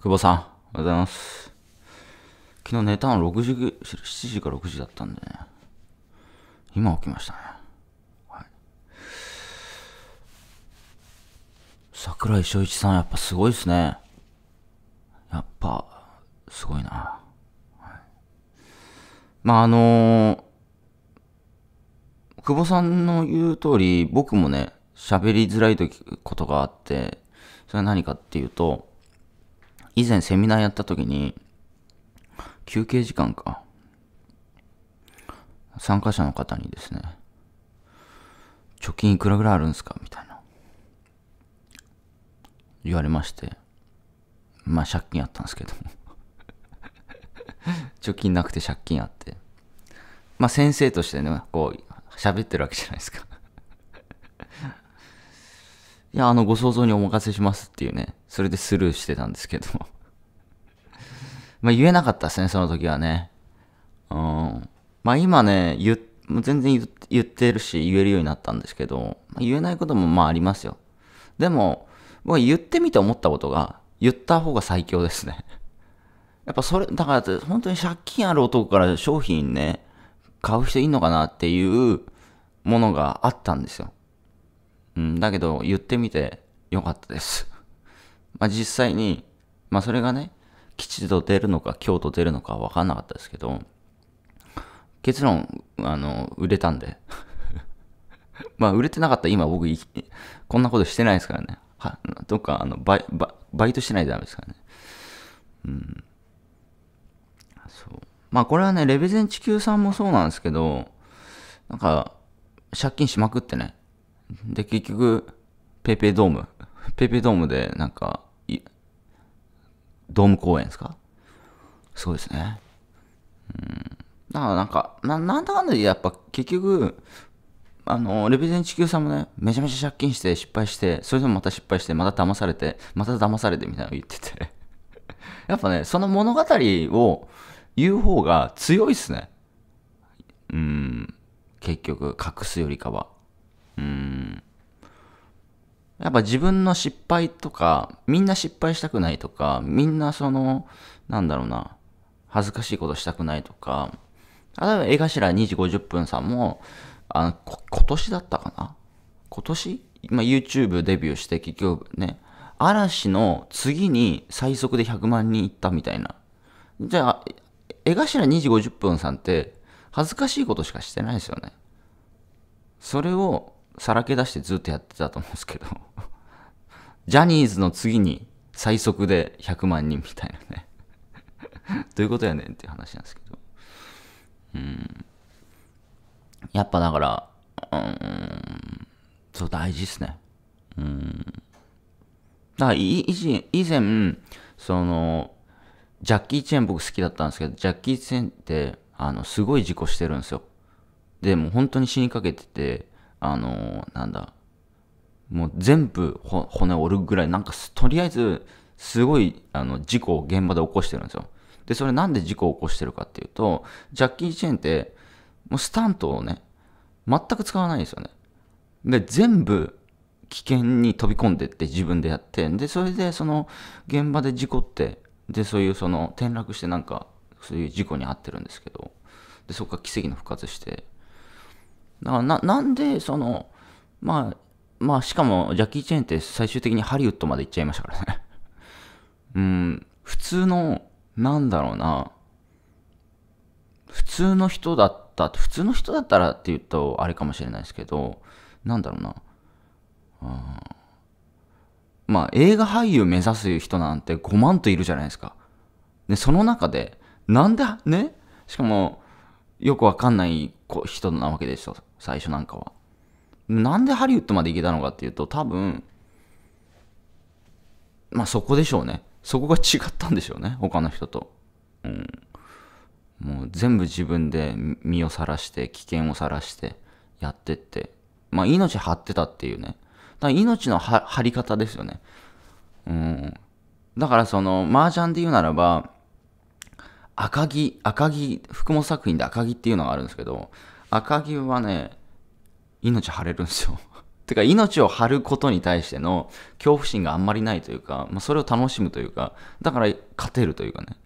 久保さん、おはようございます。昨日寝たの6時、7時か6時だったんでね。今起きましたね。はい。桜井翔一さん、やっぱすごいっすね。やっぱ、すごいな。はい、まあ、あのー、久保さんの言う通り、僕もね、喋りづらいことがあって、それは何かっていうと、以前セミナーやった時に、休憩時間か。参加者の方にですね、貯金いくらぐらいあるんですかみたいな。言われまして。まあ借金あったんですけども。貯金なくて借金あって。まあ先生としてね、こう、喋ってるわけじゃないですかいや、あの、ご想像にお任せしますっていうね、それでスルーしてたんですけども。まあ、言えなかったですね、その時はね。うん。まあ、今ね、言、もう全然言ってるし、言えるようになったんですけど、まあ、言えないこともまあありますよ。でも、僕は言ってみて思ったことが、言った方が最強ですね。やっぱそれ、だから本当に借金ある男から商品ね、買う人いんのかなっていうものがあったんですよ。うん、だけど言ってみてよかったです。まあ実際に、まあそれがね、吉と出るのか、日と出るのか分かんなかったですけど、結論、あの、売れたんで。まあ、売れてなかったら今僕、こんなことしてないですからね。はどっか、あのバイバ、バイトしてないとダメですからね。うん。そう。まあ、これはね、レベゼン地球さんもそうなんですけど、なんか、借金しまくってね。で、結局、ペイペイドーム。ペイペイドームで、なんか、ドーム公演ですかそうですね。うん。だからなんか、ななんだかんだでやっぱ結局、あの、レベゼン地球さんもね、めちゃめちゃ借金して失敗して、それでもまた失敗して、また騙されて、また騙されてみたいなの言ってて やっぱね、その物語を言う方が強いっすね。うん。結局、隠すよりかは。うん。やっぱ自分の失敗とか、みんな失敗したくないとか、みんなその、なんだろうな、恥ずかしいことしたくないとか、例えば江頭2時50分さんも、あの、今年だったかな今年今 YouTube デビューして結局ね、嵐の次に最速で100万人いったみたいな。じゃあ、江頭2時50分さんって恥ずかしいことしかしてないですよね。それをさらけ出してずっとやってたと思うんですけど ジャニーズの次に最速で100万人みたいなね どういうことやねんっていう話なんですけど。うん。やっぱだから、うん、そう大事っすね。うん。だから以前、その、ジャッキー・チェン僕好きだったんですけど、ジャッキー・チェンって、あの、すごい事故してるんですよ。で、もう本当に死にかけてて、あのー、なんだ、もう全部骨折るぐらい、なんかとりあえず、すごいあの事故を現場で起こしてるんですよ。で、それなんで事故を起こしてるかっていうと、ジャッキー・チェーンって、もうスタントをね、全く使わないんですよね。で、全部危険に飛び込んでって自分でやって、で、それでその現場で事故って、で、そういうその転落してなんか、そういう事故に遭ってるんですけど、で、そこから奇跡の復活して、だからな、なんで、その、まあ、まあ、しかも、ジャッキー・チェーンって最終的にハリウッドまで行っちゃいましたからね うん、普通の、なんだろうな、普通の人だった、普通の人だったらって言うと、あれかもしれないですけど、なんだろうな、あまあ、映画俳優目指す人なんて5万といるじゃないですか。で、その中で、なんで、ね、しかも、よくわかんない人なわけですよ。最初なんかは。なんでハリウッドまで行けたのかっていうと、多分、まあそこでしょうね。そこが違ったんでしょうね、他の人と。うん。もう全部自分で身をさらして、危険をさらして、やってって。まあ命張ってたっていうね。だから命の張り方ですよね。うん。だからその、麻雀で言うならば、赤木、赤木、福本作品で赤木っていうのがあるんですけど、赤木はね、命張れるんですよ。てか、命を張ることに対しての恐怖心があんまりないというか、まあ、それを楽しむというか、だから勝てるというかね。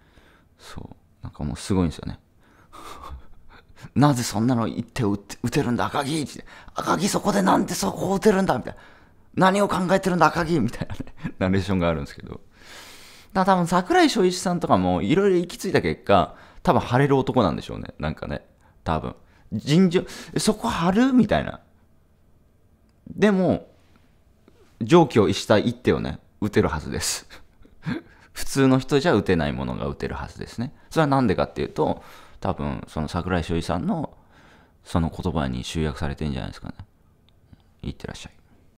そう。なんかもうすごいんですよね。なぜそんなの言って打てるんだ、赤木って赤木そこでなんでそこを打てるんだみたいな。何を考えてるんだ、赤木みたいなね、ナレーションがあるんですけど。だ多分桜井翔一さんとかもいろいろ行き着いた結果、多分晴れる男なんでしょうね。なんかね。多分。尋常、そこ張るみたいな。でも、常軌を逸した一手をね、打てるはずです。普通の人じゃ打てないものが打てるはずですね。それは何でかっていうと、多分、その桜井翔一さんのその言葉に集約されてんじゃないですかね。いってらっしゃい。